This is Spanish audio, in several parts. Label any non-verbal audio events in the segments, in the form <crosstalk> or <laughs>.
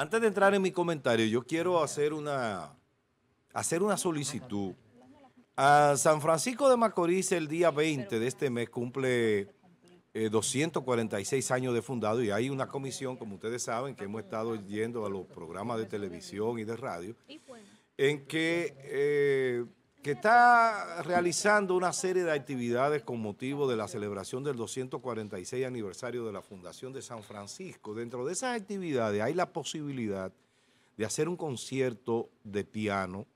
Antes de entrar en mi comentario, yo quiero hacer una, hacer una solicitud. A San Francisco de Macorís el día 20 de este mes cumple 246 eh, años de fundado y hay una comisión, como ustedes saben, que hemos estado yendo a los programas de televisión y de radio, en que eh, que está realizando una serie de actividades con motivo de la celebración del 246 aniversario de la Fundación de San Francisco. Dentro de esas actividades hay la posibilidad de hacer un concierto de piano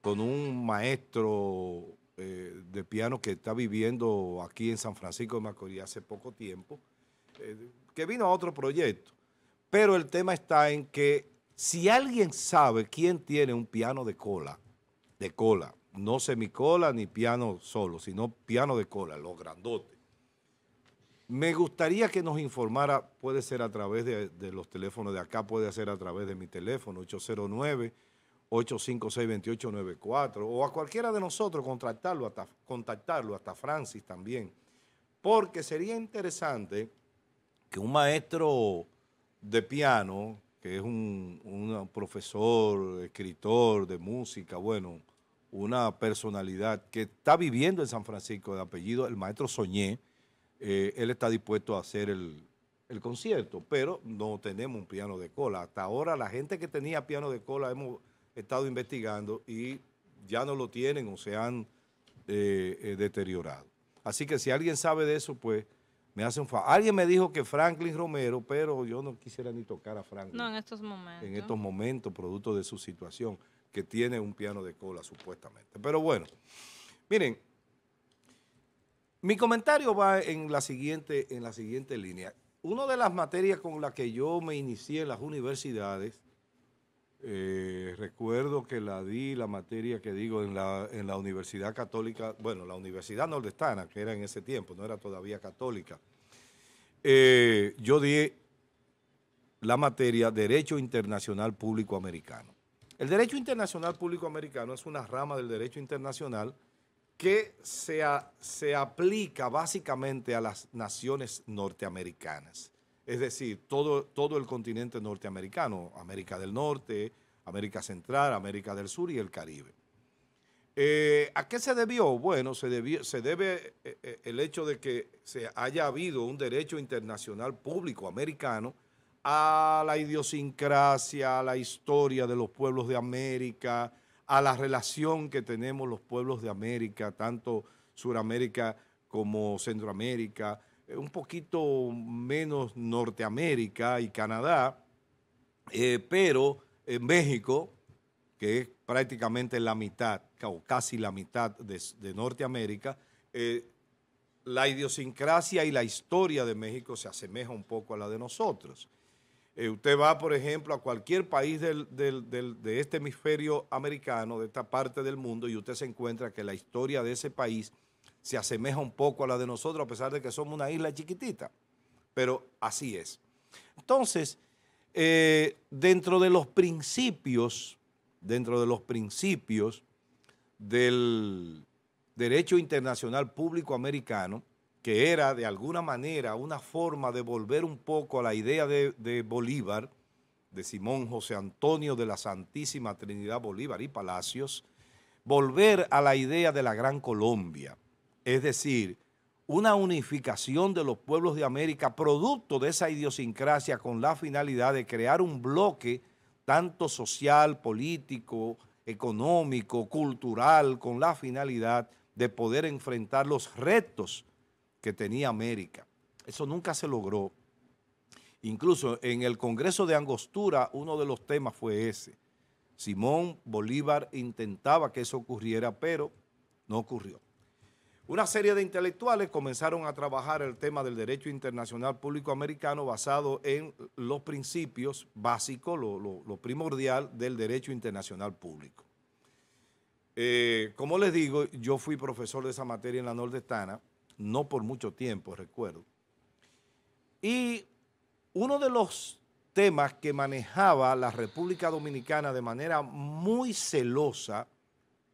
con un maestro eh, de piano que está viviendo aquí en San Francisco de Macorís hace poco tiempo, eh, que vino a otro proyecto. Pero el tema está en que si alguien sabe quién tiene un piano de cola, de cola, no semicola ni piano solo, sino piano de cola, los grandotes. Me gustaría que nos informara, puede ser a través de, los teléfonos de acá, puede ser a través de mi teléfono, 809 856-2894 o a cualquiera de nosotros contactarlo hasta, contactarlo hasta Francis también. Porque sería interesante que un maestro de piano, que es un profesor, escritor de música, bueno, una personalidad que está viviendo en San Francisco de apellido, el maestro Soñé, eh, él está dispuesto a hacer el, concierto, pero no tenemos un piano de cola. Hasta ahora la gente que tenía piano de cola hemos estado investigando y ya no lo tienen o se han eh, eh, deteriorado. Así que si alguien sabe de eso, pues me hace un favor. Alguien me dijo que Franklin Romero, pero yo no quisiera ni tocar a Franklin. No, en estos momentos. En estos momentos, producto de su situación que tiene un piano de cola, supuestamente. Pero bueno, miren, mi comentario va en la siguiente, en la siguiente línea. Una de las materias con las que yo me inicié en las universidades, eh, recuerdo que la di, la materia que digo, en la, en la Universidad Católica, bueno, la Universidad Nordestana, que era en ese tiempo, no era todavía católica. Eh, yo di la materia Derecho Internacional Público Americano. El derecho internacional público americano es una rama del derecho internacional que se, aplica básicamente a las naciones norteamericanas. Es decir, todo, todo el continente norteamericano, América del Norte, América Central, América del Sur y el Caribe. Eh, ¿A qué se debió? Bueno, se, se debe eh, eh, el hecho de que haya habido un derecho internacional público americano a la idiosincrasia, a la historia de los pueblos de América, a la relación que tenemos los pueblos de América, tanto Suramérica como Centroamérica, eh, un poquito menos Norteamérica y Canadá, eh, pero en México, que es prácticamente la mitad, o casi la mitad de, Norteamérica, eh, la idiosincrasia y la historia de México se asemeja un poco a la de nosotros. Eh, usted va, por ejemplo, a cualquier país de este hemisferio americano, de esta parte del mundo, y usted se encuentra que la historia de ese país se asemeja un poco a la de nosotros, a pesar de que somos una isla chiquitita. Pero así es. Entonces, eh, dentro de los principios, dentro de los principios del derecho internacional público americano, que era de alguna manera una forma de volver un poco a la idea de, Bolívar, de Simón José Antonio de la Santísima Trinidad Bolívar y Palacios, volver a la idea de la Gran Colombia, es decir, una unificación de los pueblos de América producto de esa idiosincrasia con la finalidad de crear un bloque tanto social, político, económico, cultural, con la finalidad de poder enfrentar los retos que tenía América. Eso nunca se logró. Incluso en el Congreso de Angostura uno de los temas fue ese. Simón Bolívar intentaba que eso ocurriera, pero no ocurrió. Una serie de intelectuales comenzaron a trabajar el tema del derecho internacional público americano basado en los principios básicos, lo, primordial del derecho internacional público. Eh, como les digo, yo fui profesor de esa materia en la nordestana, no por mucho tiempo, recuerdo. Y uno de los temas que manejaba la República Dominicana de manera muy celosa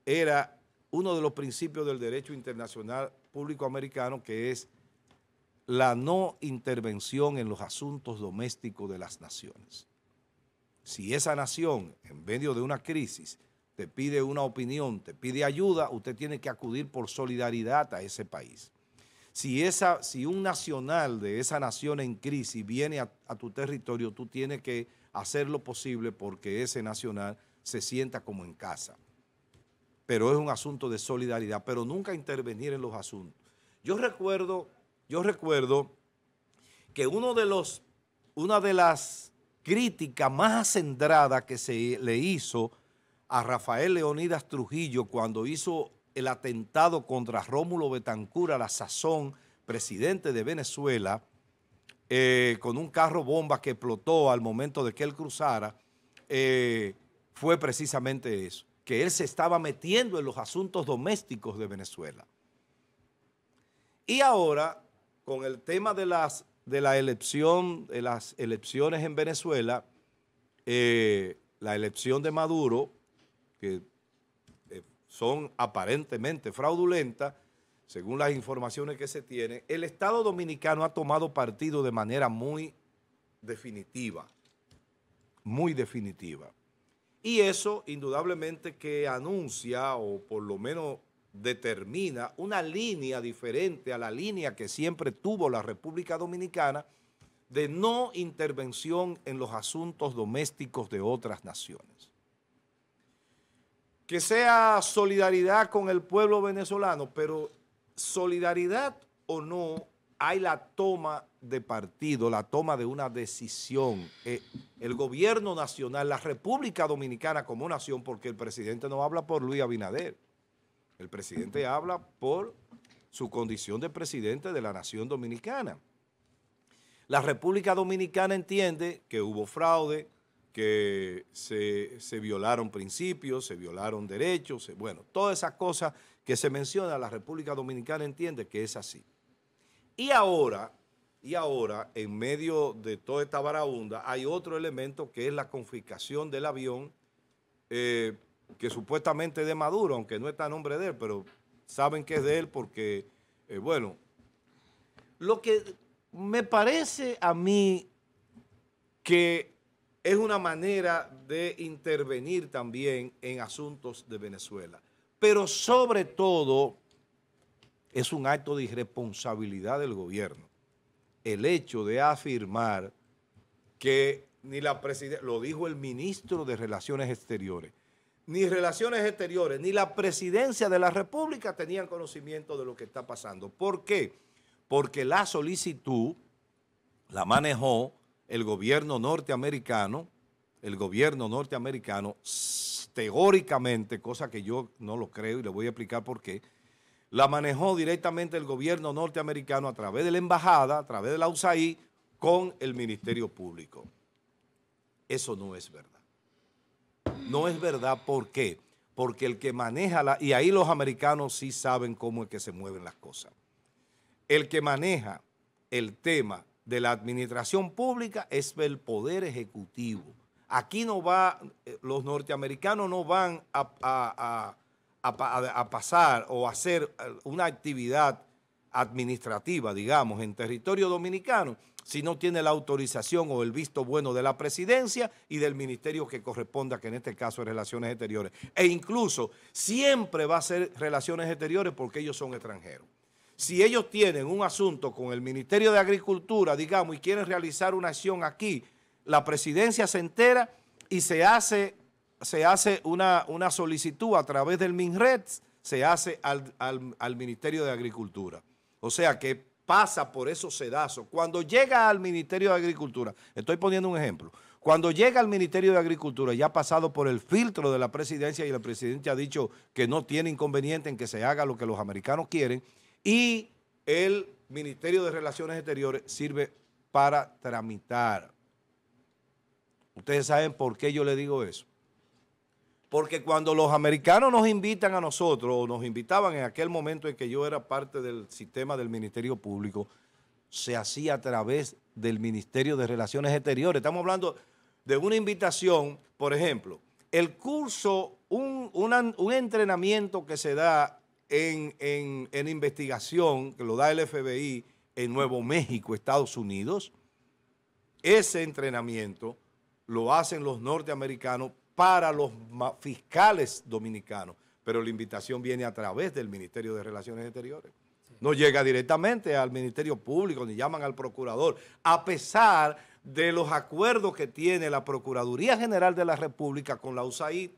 era uno de los principios del derecho internacional público americano, que es la no intervención en los asuntos domésticos de las naciones. Si esa nación, en medio de una crisis, te pide una opinión, te pide ayuda, usted tiene que acudir por solidaridad a ese país. Si, esa, si un nacional de esa nación en crisis viene a, tu territorio, tú tienes que hacer lo posible porque ese nacional se sienta como en casa. Pero es un asunto de solidaridad, pero nunca intervenir en los asuntos. Yo recuerdo, yo recuerdo que uno de los, una de las críticas más acendradas que se le hizo a Rafael Leonidas Trujillo cuando hizo el atentado contra Rómulo Betancura, la sazón, presidente de Venezuela, eh, con un carro bomba que explotó al momento de que él cruzara, eh, fue precisamente eso, que él se estaba metiendo en los asuntos domésticos de Venezuela. Y ahora, con el tema de, las, de la elección, de las elecciones en Venezuela, eh, la elección de Maduro, que son aparentemente fraudulentas, según las informaciones que se tienen, el Estado Dominicano ha tomado partido de manera muy definitiva, muy definitiva. Y eso indudablemente que anuncia o por lo menos determina una línea diferente a la línea que siempre tuvo la República Dominicana de no intervención en los asuntos domésticos de otras naciones que sea solidaridad con el pueblo venezolano, pero solidaridad o no, hay la toma de partido, la toma de una decisión. Eh, el gobierno nacional, la República Dominicana como nación, porque el presidente no habla por Luis Abinader, el presidente habla por su condición de presidente de la nación dominicana. La República Dominicana entiende que hubo fraude, que se, violaron principios, se violaron derechos, bueno, todas esas cosas que se menciona, la República Dominicana entiende que es así. Y ahora, y ahora, en medio de toda esta varaunda, hay otro elemento que es la confiscación del avión, eh, que supuestamente es de Maduro, aunque no está a nombre de él, pero saben que es de él porque, eh, bueno, lo que me parece a mí que es una manera de intervenir también en asuntos de Venezuela. Pero sobre todo es un acto de irresponsabilidad del gobierno. El hecho de afirmar que ni la presidencia, lo dijo el ministro de Relaciones Exteriores, ni Relaciones Exteriores, ni la presidencia de la República tenían conocimiento de lo que está pasando. ¿Por qué? Porque la solicitud la manejó el gobierno norteamericano, el gobierno norteamericano, teóricamente, cosa que yo no lo creo y le voy a explicar por qué, la manejó directamente el gobierno norteamericano a través de la embajada, a través de la USAID, con el Ministerio Público. Eso no es verdad. No es verdad, ¿por qué? Porque el que maneja la... Y ahí los americanos sí saben cómo es que se mueven las cosas. El que maneja el tema de la administración pública es el poder ejecutivo. Aquí no va, eh, los norteamericanos no van a, a pasar o hacer eh, una actividad administrativa, digamos, en territorio dominicano, si no tiene la autorización o el visto bueno de la presidencia y del ministerio que corresponda, que en este caso es Relaciones Exteriores. E incluso siempre va a ser Relaciones Exteriores porque ellos son extranjeros si ellos tienen un asunto con el Ministerio de Agricultura, digamos, y quieren realizar una acción aquí, la presidencia se entera y se hace, se hace una, solicitud a través del MINRED, se hace al, Ministerio de Agricultura. O sea que pasa por esos sedazos. Cuando llega al Ministerio de Agricultura, estoy poniendo un ejemplo, cuando llega al Ministerio de Agricultura ya ha pasado por el filtro de la presidencia y la Presidente ha dicho que no tiene inconveniente en que se haga lo que los americanos quieren, y el Ministerio de Relaciones Exteriores sirve para tramitar. Ustedes saben por qué yo le digo eso. Porque cuando los americanos nos invitan a nosotros, o nos invitaban en aquel momento en que yo era parte del sistema del Ministerio Público, se hacía a través del Ministerio de Relaciones Exteriores. Estamos hablando de una invitación, por ejemplo, el curso, un, un entrenamiento que se da en, investigación que lo da el FBI en Nuevo México, Estados Unidos, ese entrenamiento lo hacen los norteamericanos para los fiscales dominicanos, pero la invitación viene a través del Ministerio de Relaciones Exteriores. No llega directamente al Ministerio Público, ni llaman al procurador, a pesar de los acuerdos que tiene la Procuraduría General de la República con la USAID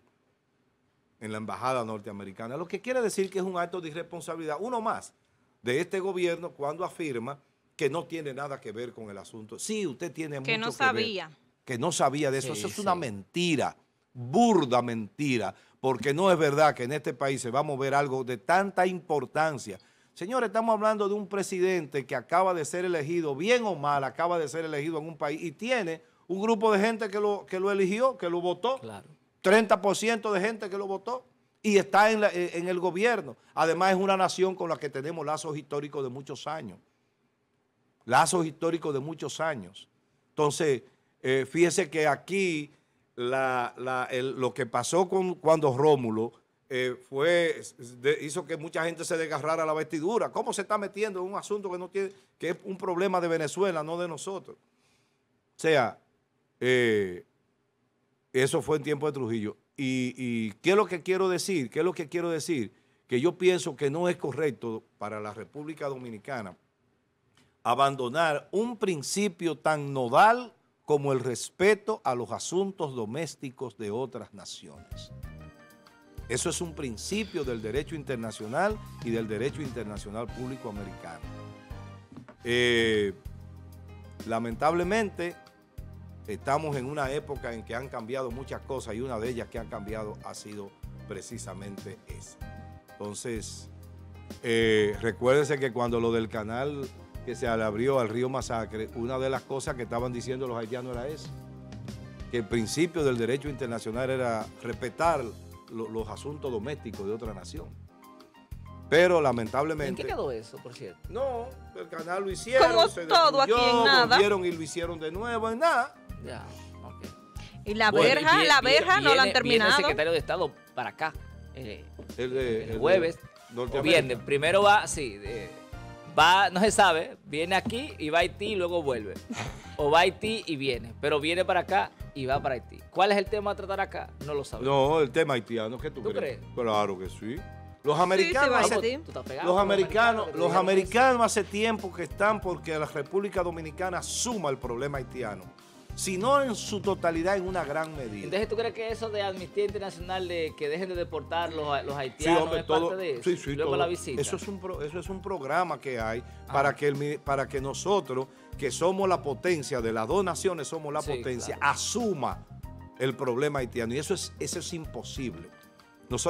en la embajada norteamericana, lo que quiere decir que es un acto de irresponsabilidad, uno más, de este gobierno cuando afirma que no tiene nada que ver con el asunto. Sí, usted tiene que Que no sabía. que no sabía de eso. eso es una mentira, burda mentira, porque no es verdad que en este país se va a mover algo de tanta importancia. Señores, estamos hablando de un presidente que acaba de ser elegido, bien o mal, acaba de ser elegido en un país y tiene un grupo de gente que lo, que lo eligió, que lo votó. Claro. 30% de gente que lo votó y está eh, en, el gobierno. Además es una nación con la que tenemos lazos históricos de muchos años. Lazos históricos de muchos años. Entonces, eh, fíjese que aquí lo que pasó con, cuando Rómulo eh, fue, hizo que mucha gente se desgarrara la vestidura. ¿Cómo se está metiendo en un asunto que, no tiene, que es un problema de Venezuela, no de nosotros? O sea, eso fue en tiempo de Trujillo. Y, qué es lo que quiero decir? ¿Qué es lo que quiero decir? Que yo pienso que no es correcto para la República Dominicana abandonar un principio tan nodal como el respeto a los asuntos domésticos de otras naciones. Eso es un principio del derecho internacional y del derecho internacional público americano. Eh, lamentablemente, Estamos en una época en que han cambiado muchas cosas y una de ellas que han cambiado ha sido precisamente esa. Entonces, eh, recuérdense que cuando lo del canal que se abrió al río Masacre, una de las cosas que estaban diciendo los haitianos era eso, que el principio del derecho internacional era respetar los asuntos domésticos de otra nación. Pero lamentablemente... ¿En qué quedó eso, por cierto? No, el canal lo hicieron, Como todo y lo hicieron de nuevo, en nada. Y la verja, la verja no la han terminado. el secretario de Estado para acá. Eh, el, jueves. Primero va, sí. va, no se sabe, viene aquí y va a Haití y luego vuelve. O va a Haití y viene, pero viene para acá y va para Haití. ¿Cuál es el tema a tratar acá? No lo sabemos. No, el tema haitiano, que tú, ¿Tú crees? Claro que sí. Los americanos, los americanos, los americanos hace tiempo que están porque la República Dominicana suma el problema haitiano sino en su totalidad en una gran medida. Entonces, ¿tú crees que eso de Amnistía Internacional de que dejen de deportar los, los haitianos es de eso? Sí, Eso es un eso es un programa que hay para que para que nosotros que somos la potencia de las dos naciones somos la potencia asuma el problema haitiano y eso es es imposible.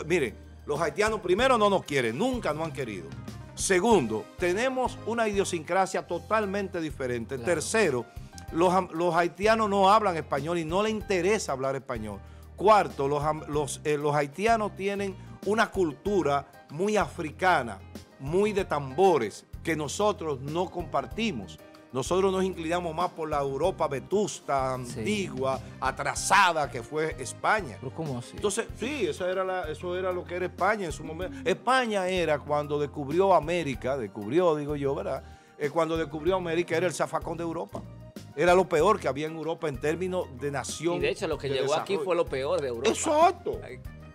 miren, los haitianos primero no nos quieren, nunca nos han querido. Segundo, tenemos una idiosincrasia totalmente diferente. Tercero, los, haitianos no hablan español y no les interesa hablar español. Cuarto, eh, los, haitianos tienen una cultura muy africana, muy de tambores, que nosotros no compartimos. Nosotros nos inclinamos más por la Europa vetusta, antigua, atrasada que fue España. ¿Pero cómo así? Entonces, sí, eso era, eso era lo que era España en su momento. España era cuando descubrió América, descubrió, digo yo, ¿verdad? Eh, cuando descubrió América era el zafacón de Europa era lo peor que había en Europa en términos de nación. Y de hecho, lo que llegó aquí fue lo peor de Europa. Exacto.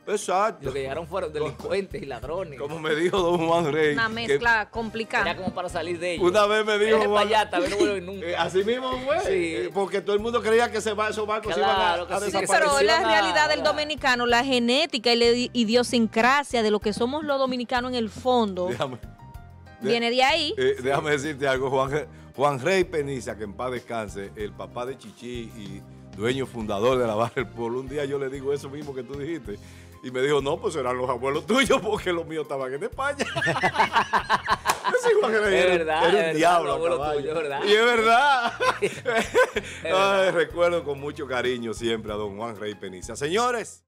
Exacto. Lo que llegaron fueron delincuentes y ladrones. Como me dijo don Juan Rey. Una mezcla complicada. Era como para salir de ellos. Una vez me dijo. Juan, eh, nunca. así mismo güey. Sí. Eh, porque todo el mundo creía que se va, esos barcos iban a, a desaparecer. Sí, pero la realidad del dominicano, la genética y la idiosincrasia de lo que somos los dominicanos en el fondo. Déjame. Viene de ahí. Eh, déjame decirte algo, Juan. Juan Rey Penisa, que en paz descanse, el papá de Chichi y dueño fundador de la Barra del Pueblo, un día yo le digo eso mismo que tú dijiste. Y me dijo, no, pues eran los abuelos tuyos porque los míos estaban en España. <laughs> es igual que es verdad, era un diablo. Verdad, Y es <laughs> verdad. recuerdo con mucho cariño siempre a don Juan Rey Penisa. Señores.